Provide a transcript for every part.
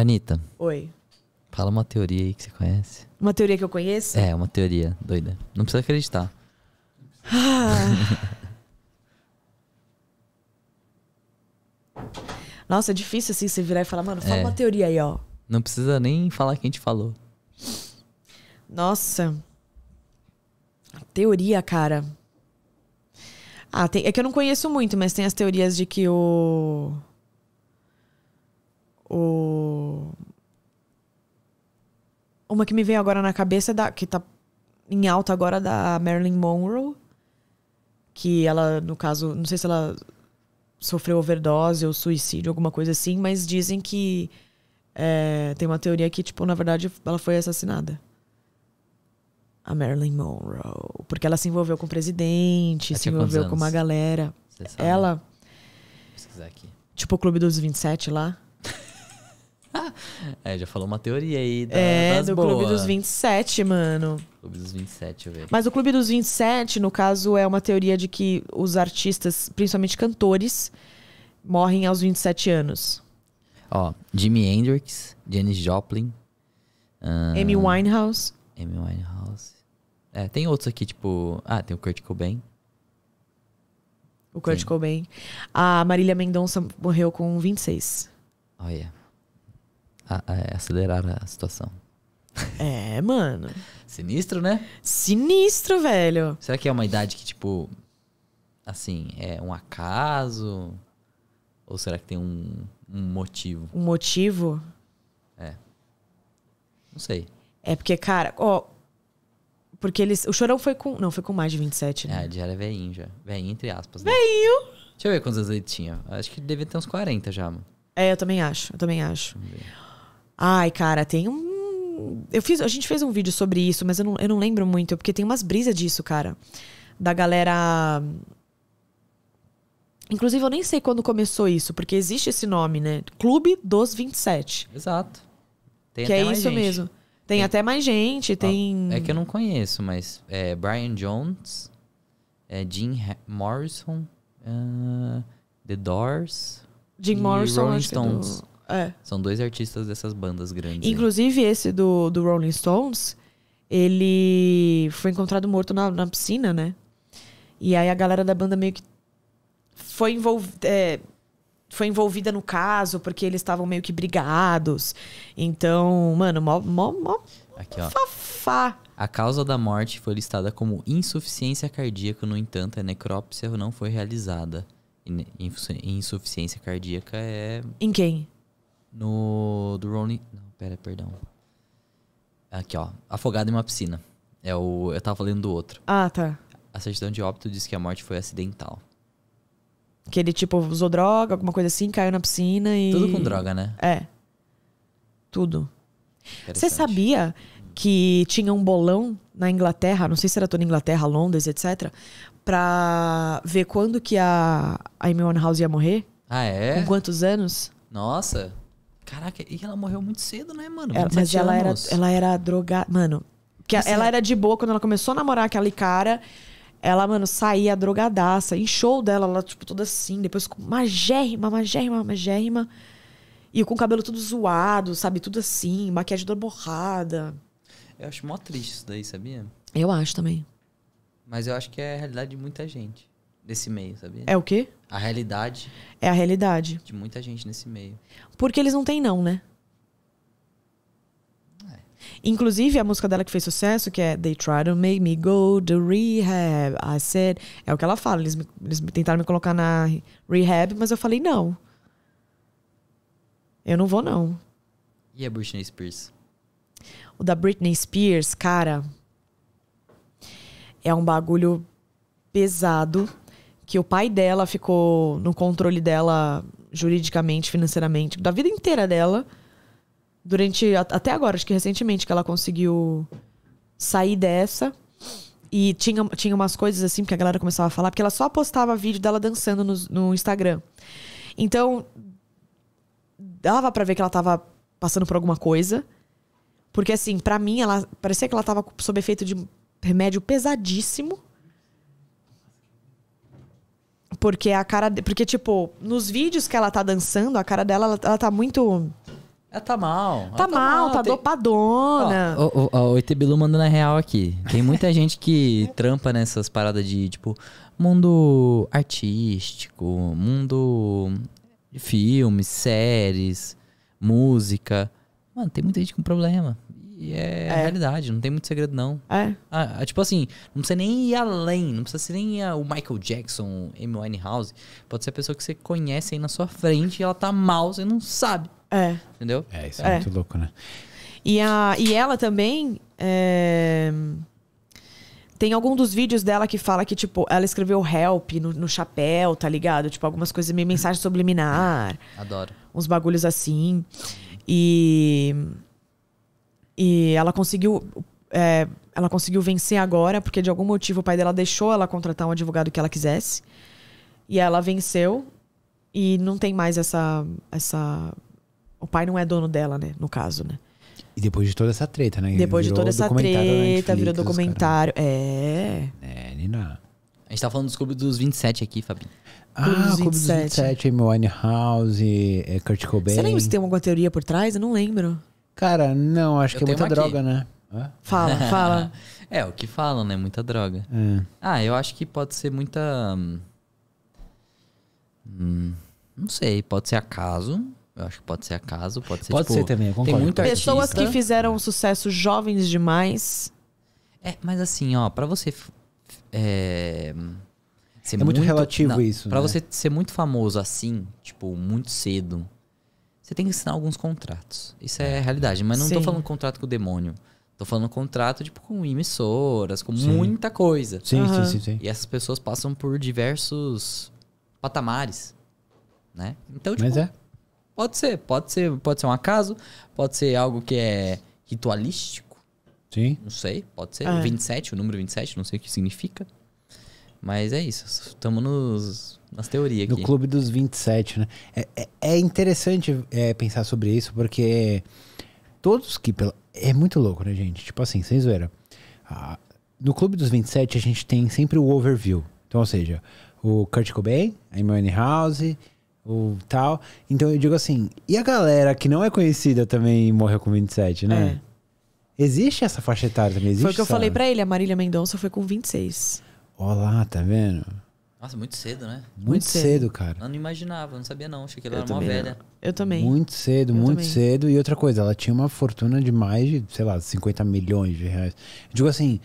Anitta. Oi. Fala uma teoria aí que você conhece. Uma teoria que eu conheço? É, uma teoria doida. Não precisa acreditar. Ah. Nossa, é difícil assim você virar e falar, mano, fala é. uma teoria aí, ó. Não precisa nem falar quem a gente falou. Nossa. Teoria, cara. Ah, tem, é que eu não conheço muito, mas tem as teorias de que o. O... Uma que me vem agora na cabeça, é da, que tá em alta agora, da Marilyn Monroe. Que ela, no caso, não sei se ela sofreu overdose ou suicídio, alguma coisa assim, mas dizem que é, tem uma teoria que, tipo, na verdade, ela foi assassinada. A Marilyn Monroe. Porque ela se envolveu com o presidente, se envolveu com uma galera. Ela. Vou pesquisar aqui. Tipo o Clube dos 27 lá. é, já falou uma teoria aí da, é, das do boas. Clube dos 27, mano. Clube dos 27, velho. Mas o Clube dos 27, no caso, é uma teoria de que os artistas, principalmente cantores, morrem aos 27 anos. Ó, Jimi Hendrix, Janis Joplin, uh, Amy Winehouse. Amy Winehouse. É, tem outros aqui, tipo. Ah, tem o Kurt Cobain. O Kurt Sim. Cobain. A Marília Mendonça morreu com 26. Olha. Yeah a, a, acelerar a situação. É, mano. Sinistro, né? Sinistro, velho. Será que é uma idade que, tipo, assim, é um acaso? Ou será que tem um, um motivo? Um motivo? É. Não sei. É porque, cara, ó. Porque eles. O chorão foi com. Não, foi com mais de 27, né? É, já era veinho já. Veinho, entre aspas. Né? Veinho! Deixa eu ver quantos anos ele tinha. Acho que devia ter uns 40 já, mano. É, eu também acho, eu também acho. Vamos ver. Ai, cara, tem um. Eu fiz, a gente fez um vídeo sobre isso, mas eu não, eu não lembro muito, porque tem umas brisas disso, cara. Da galera. Inclusive, eu nem sei quando começou isso, porque existe esse nome, né? Clube dos 27. Exato. Tem que é isso gente. mesmo. Tem, tem, até mais gente, tem. É que eu não conheço, mas é Brian Jones, é Jim Morrison, uh, The Doors. Jim Morrison, é Rolling Stones. Do... É. São dois artistas dessas bandas grandes. Inclusive, esse do, do Rolling Stones, ele foi encontrado morto na, na piscina, né? E aí a galera da banda meio que foi envolvida. É, foi envolvida no caso, porque eles estavam meio que brigados. Então, mano, mó, mó, mó Aqui, ó. Fafá. A causa da morte foi listada como insuficiência cardíaca, no entanto, a necrópsia não foi realizada. Insuficiência cardíaca é. Em quem? no. Do Rolling. Não, pera, perdão. Aqui, ó. Afogado em uma piscina. É o. Eu tava falando do outro. Ah, tá. A certidão de óbito diz que a morte foi acidental. Que ele, tipo, usou droga, alguma coisa assim, caiu na piscina e. Tudo com droga, né? É. Tudo. Você sabia que tinha um bolão na Inglaterra, não sei se era toda Inglaterra, Londres, etc., pra ver quando que a, a Amy House ia morrer? Ah, é? Com quantos anos? Nossa. Caraca, e ela morreu muito cedo, né, mano? mas ela era, ela era drogada. Mano, que tipo assim, ela era de boa quando ela começou a namorar aquele cara. Ela, mano, saía drogadaça. Em show dela, ela, tipo, toda assim. Depois, magérrima, magérrima, magérrima. E com o cabelo todo zoado, sabe? Tudo assim, maquiagem toda borrada. Eu acho mó triste isso daí, sabia? Eu acho também. Mas eu acho que é a realidade de muita gente desse meio, sabia? É o quê? A realidade. É a realidade. De muita gente nesse meio. Porque eles não têm não, né? É. Inclusive, a música dela que fez sucesso, que é They Try to Make Me Go to Rehab. I said. É o que ela fala. Eles, me, eles tentaram me colocar na rehab, mas eu falei não. Eu não vou, não. E a Britney Spears? O da Britney Spears, cara. É um bagulho pesado que o pai dela ficou no controle dela juridicamente, financeiramente, da vida inteira dela. Durante. Até agora, acho que recentemente que ela conseguiu sair dessa. E tinha, tinha umas coisas assim que a galera começava a falar, porque ela só postava vídeo dela dançando no, no Instagram. Então, dava para ver que ela tava passando por alguma coisa. Porque, assim, para mim, ela parecia que ela tava sob efeito de remédio pesadíssimo. Porque a cara. De... Porque, tipo, nos vídeos que ela tá dançando, a cara dela, ela, ela tá muito. Ela tá mal. Tá, ela tá mal, tá, mal, tá tem... dopadona. Ó, o Etebilu mandando a real aqui. Tem muita gente que trampa nessas paradas de, tipo, mundo artístico, mundo de filmes, séries, música. Mano, tem muita gente com problema. E é, é. realidade, não tem muito segredo, não. É. Ah, ah, tipo assim, não precisa nem ir além, não precisa ser nem o Michael Jackson, Amy House. Pode ser a pessoa que você conhece aí na sua frente e ela tá mal, você não sabe. É. Entendeu? É, isso é, é. muito louco, né? E, a, e ela também. É... Tem algum dos vídeos dela que fala que, tipo, ela escreveu help no, no chapéu, tá ligado? Tipo, algumas coisas meio mensagem subliminar. Adoro. Uns bagulhos assim. E e ela conseguiu. É, ela conseguiu vencer agora, porque de algum motivo o pai dela deixou ela contratar um advogado que ela quisesse. E ela venceu. E não tem mais essa. essa... O pai não é dono dela, né? No caso, né? E depois de toda essa treta, né? Depois virou de toda essa né, treta, virou documentário. É. É, Nina. A gente tá falando dos clubes dos 27 aqui, Fabi. Ah, Clube dos 27. Clube Amy Winehouse, é, Kurt Cobain. Você lembra se tem alguma teoria por trás? Eu não lembro. Cara, não, acho eu que é muita aqui. droga, né? Fala, fala. é, o que falam, né? Muita droga. É. Ah, eu acho que pode ser muita. Hum, hum, não sei, pode ser acaso. Eu acho que pode ser acaso, pode ser. Pode tipo, ser também, eu concordo. Tem muita Pessoas artista. que fizeram sucesso jovens demais. É, mas assim, ó, pra você. É, é muito, muito relativo não, isso. Pra né? você ser muito famoso assim, tipo, muito cedo você tem que assinar alguns contratos. Isso é, é. realidade. Mas não estou falando contrato com o demônio. Estou falando contrato tipo, com emissoras, com sim. muita coisa. Sim, uhum. sim, sim, sim. E essas pessoas passam por diversos patamares. Né? Então, tipo, Mas é. Pode ser, pode ser, pode ser um acaso, pode ser algo que é ritualístico. Sim. Não sei, pode ser. Ah. É. 27, o número 27, não sei o que significa. Mas é isso. Estamos nos, nas teorias aqui. No clube dos 27, né? É, é, é interessante é, pensar sobre isso, porque todos que. Pela... É muito louco, né, gente? Tipo assim, sem zoeira. Ah, no clube dos 27, a gente tem sempre o overview. Então, ou seja, o Kurt Cobain, a Amy House, o tal. Então, eu digo assim, e a galera que não é conhecida também morreu com 27, né? É. Existe essa faixa etária também? Existe, foi o que eu falei para ele, a Marília Mendonça foi com 26. Olá, tá vendo? Nossa, muito cedo, né? Muito, muito cedo. cedo. cara. Eu não imaginava, não sabia não. Achei que ela eu era uma velha. Não. Eu também. Muito cedo, eu muito também. cedo. E outra coisa, ela tinha uma fortuna de mais de, sei lá, 50 milhões de reais. Eu digo assim,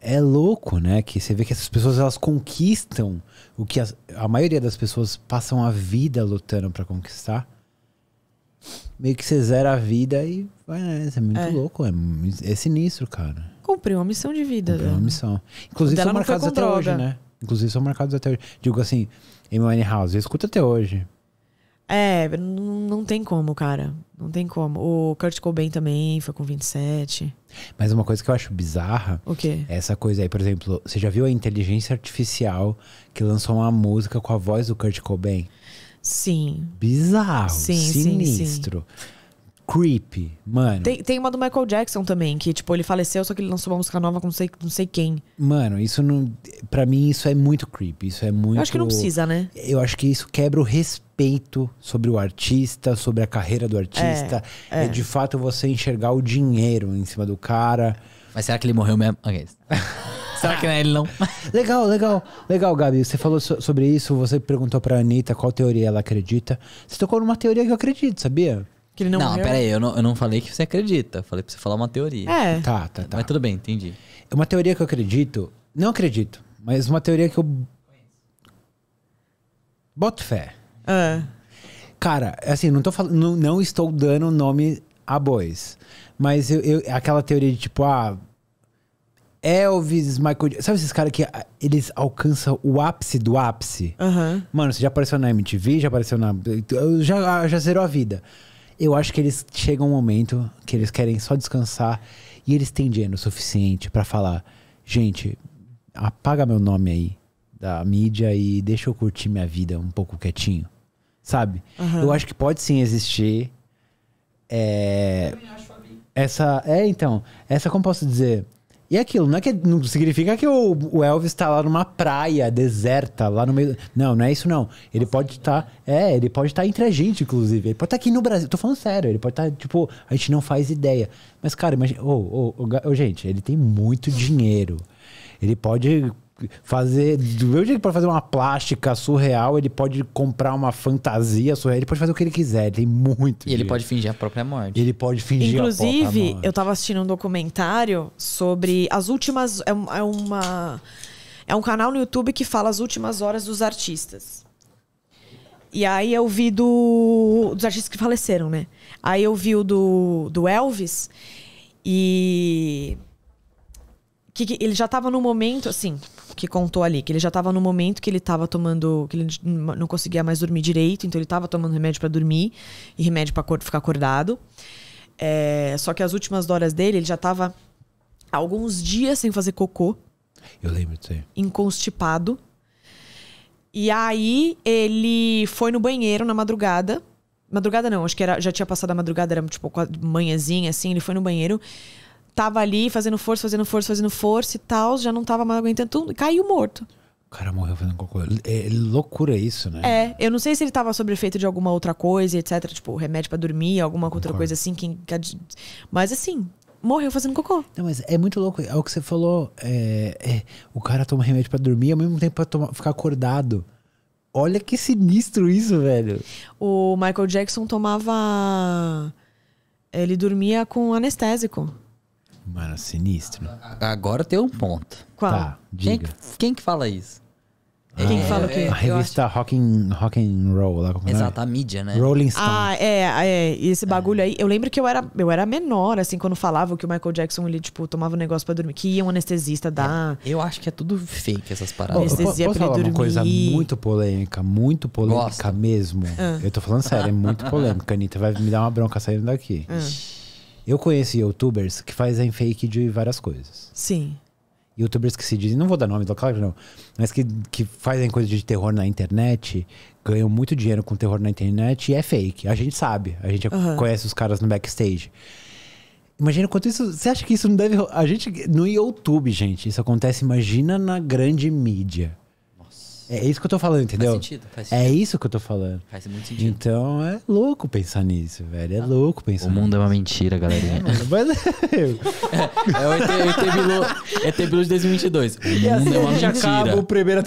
é louco, né? Que você vê que essas pessoas, elas conquistam o que as, a maioria das pessoas passam a vida lutando para conquistar. Meio que você zera a vida e vai né? É muito é. louco, é, é sinistro, cara cumpriu uma missão de vida. Cumpriu uma missão. Inclusive são marcados até droga. hoje, né? Inclusive são marcados até hoje. Digo assim, Amy House, escuta até hoje. É, não tem como, cara. Não tem como. O Kurt Cobain também foi com 27. Mas uma coisa que eu acho bizarra. O quê? É essa coisa aí, por exemplo, você já viu a inteligência artificial que lançou uma música com a voz do Kurt Cobain? Sim. Bizarro. Sim, sinistro. Sim, sim creepy, mano. Tem, tem uma do Michael Jackson também, que, tipo, ele faleceu, só que ele lançou uma música nova com não sei, não sei quem. Mano, isso não. Pra mim, isso é muito creepy. Isso é muito. Eu acho que não precisa, né? Eu acho que isso quebra o respeito sobre o artista, sobre a carreira do artista. É, é. é de fato você enxergar o dinheiro em cima do cara. Mas será que ele morreu mesmo? Okay. Será que não é ele não? legal, legal. Legal, Gabi. Você falou so sobre isso, você perguntou pra Anitta qual teoria ela acredita. Você tocou numa teoria que eu acredito, sabia? Que ele não, não morreu? pera aí, eu não, eu não falei que você acredita. Eu falei pra você falar uma teoria. É. Tá, tá, tá. Mas tudo bem, entendi. é Uma teoria que eu acredito, não acredito, mas uma teoria que eu. Boto fé. É. Cara, assim, não, tô não, não estou dando nome a bois. Mas eu, eu, aquela teoria de tipo, ah. Elvis, Michael Sabe esses caras que ah, eles alcançam o ápice do ápice? Uhum. Mano, você já apareceu na MTV, já apareceu na. Já, ah, já zerou a vida. Eu acho que eles chegam um momento que eles querem só descansar e eles têm dinheiro suficiente para falar: gente, apaga meu nome aí da mídia e deixa eu curtir minha vida um pouco quietinho, sabe? Uhum. Eu acho que pode sim existir. É, essa. É, então. Essa, como posso dizer? E é aquilo, não é que não significa que o, o Elvis está lá numa praia deserta, lá no meio. Não, não é isso não. Ele pode estar. Tá, é, ele pode estar tá entre a gente, inclusive. Ele pode estar tá aqui no Brasil. Tô falando sério, ele pode estar, tá, tipo, a gente não faz ideia. Mas, cara, imagina. Oh, oh, oh, gente, ele tem muito dinheiro. Ele pode fazer. Do mesmo jeito que pode fazer uma plástica surreal, ele pode comprar uma fantasia surreal, ele pode fazer o que ele quiser, ele tem muito. E ele pode fingir a própria morte. Ele pode fingir Inclusive, a morte. eu tava assistindo um documentário sobre as últimas. É, é uma. É um canal no YouTube que fala as últimas horas dos artistas. E aí eu vi do. Dos artistas que faleceram, né? Aí eu vi o do, do Elvis e. Que, que ele já estava no momento, assim, que contou ali, que ele já estava no momento que ele estava tomando, que ele não conseguia mais dormir direito, então ele estava tomando remédio para dormir e remédio para ficar acordado. É, só que as últimas horas dele, ele já estava alguns dias sem fazer cocô. Eu lembro disso. Aí. Inconstipado. E aí ele foi no banheiro na madrugada. Madrugada não, acho que era, já tinha passado a madrugada, era tipo manhãzinha assim, ele foi no banheiro tava ali fazendo força, fazendo força, fazendo força e tal, já não tava mais aguentando tudo, caiu morto. O cara morreu fazendo cocô. É, é loucura isso, né? É, eu não sei se ele tava sob efeito de alguma outra coisa, etc. Tipo, remédio para dormir, alguma Concordo. outra coisa assim. Que, mas assim, morreu fazendo cocô. Não, mas é muito louco. É o que você falou. É, é, o cara toma remédio para dormir ao mesmo tempo pra tomar, ficar acordado. Olha que sinistro isso, velho. O Michael Jackson tomava. Ele dormia com anestésico. Mano, sinistro. Agora tem um ponto. Qual? Tá, quem, diga. quem que fala isso? É quem fala o quê? É, a revista rock, and, rock and Roll. Lá, como é é Exato, é? a mídia, né? Rolling ah, Stone. Ah, é, é. E esse bagulho é. aí. Eu lembro que eu era, eu era menor, assim, quando falavam que o Michael Jackson, ele, tipo, tomava um negócio pra dormir. Que ia um anestesista dar. Eu acho que é tudo fake essas paradas. Anestesia Posso pra falar dormir. uma coisa muito polêmica, muito polêmica Gosto. mesmo. Ah. Eu tô falando sério, é muito polêmica. Anitta vai me dar uma bronca saindo daqui. Ah. Eu conheço youtubers que fazem fake de várias coisas. Sim. Youtubers que se dizem, não vou dar nome, claro que não, mas que, que fazem coisa de terror na internet, ganham muito dinheiro com terror na internet e é fake. A gente sabe, a gente uhum. conhece os caras no backstage. Imagina quanto isso. Você acha que isso não deve. A gente. No YouTube, gente, isso acontece, imagina na grande mídia. É isso que eu tô falando, entendeu? Faz sentido, faz é sentido. É isso que eu tô falando. Faz muito sentido. Então é louco pensar nisso, velho. É ah. louco pensar O mundo nisso. é uma mentira, galerinha. É, mas é, é, é o ET, é ET, Bilu, de 2022. O assim, mundo é, assim, é uma mentira. Acaba o primeiro...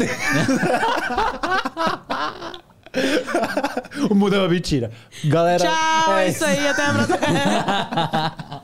o mundo é uma mentira. Galera. Tchau, é isso aí. Até a próxima.